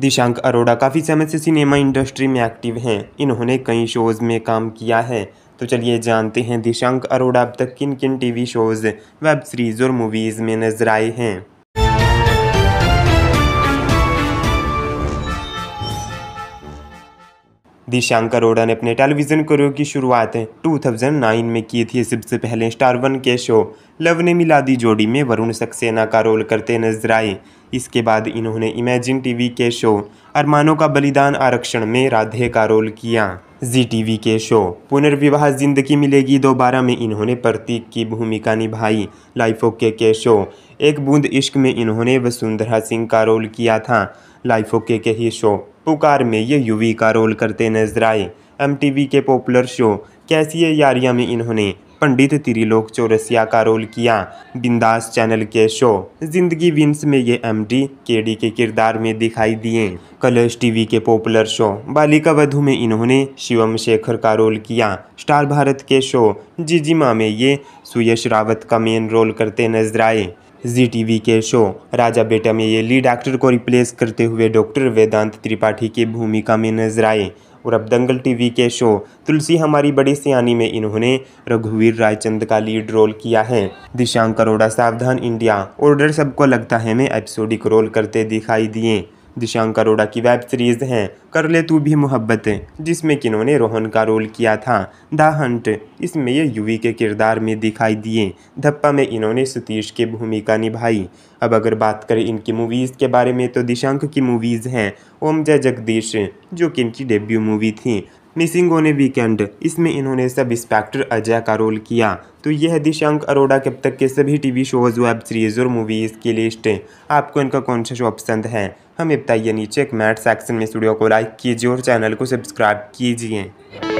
दिशांक अरोड़ा काफ़ी समय से सिनेमा इंडस्ट्री में एक्टिव हैं इन्होंने कई शोज़ में काम किया है तो चलिए जानते हैं दिशांक अरोड़ा अब तक किन किन टीवी शोज़ वेब सीरीज़ और मूवीज़ में नजर आए हैं दिशांक अरोड़ा ने अपने टेलीविजन करियर की शुरुआत 2009 में की थी सबसे पहले स्टार वन के शो लव ने मिला दी जोड़ी में वरुण सक्सेना का रोल करते नजर आए इसके बाद इन्होंने इमेजिन टीवी के शो अरमानों का बलिदान आरक्षण में राधे का रोल किया जी टीवी के शो पुनर्विवाह जिंदगी मिलेगी दोबारा में इन्होंने प्रतीक की भूमिका निभाई लाइफ ओके के शो एक बूंद इश्क में इन्होंने वसुंधरा सिंह का रोल किया था लाइफ ओके के ही शो पुकार में ये युवी का रोल करते नजर आए एम के पॉपुलर शो कैसी है यारिया में इन्होंने पंडित त्रिलोक चौरसिया का रोल किया बिंदास चैनल के शो जिंदगी विंस में ये एमडी केडी के किरदार में दिखाई दिए कलर्स टीवी के पॉपुलर शो बालिका वधु में इन्होंने शिवम शेखर का रोल किया स्टार भारत के शो जिजिमा में ये सुयश रावत का मेन रोल करते नजर आए जी वी के शो राजा बेटा में ये लीड एक्टर को रिप्लेस करते हुए डॉक्टर वेदांत त्रिपाठी की भूमिका में नजर आए और अब दंगल टीवी के शो तुलसी हमारी बड़ी सियानी में इन्होंने रघुवीर रायचंद का लीड रोल किया है दिशांक अरोड़ा सावधान इंडिया ऑर्डर सबको लगता है मैं एपिसोडिक रोल करते दिखाई दिए दिशांक अरोड़ा की वेब सीरीज हैं कर ले तू भी मोहब्बत जिसमें कि रोहन का रोल किया था द हंट इसमें ये युवी के किरदार में दिखाई दिए धप्पा में इन्होंने सतीश की भूमिका निभाई अब अगर बात करें इनकी मूवीज़ के बारे में तो दिशांक की मूवीज़ हैं ओम जय जगदीश जो कि इनकी डेब्यू मूवी थी मिसिंग ऑन ए वीकेंड इसमें इन्होंने सब इंस्पेक्टर अजय का रोल किया तो यह है दिशांक अरोड़ा के अब तक के सभी टीवी शोज़ वेब सीरीज़ और मूवीज़ की लिस्ट आपको इनका कौन सा शो पसंद है हमें बताइए नीचे कमेंट सेक्शन में स्टूडियो को लाइक कीजिए और चैनल को सब्सक्राइब कीजिए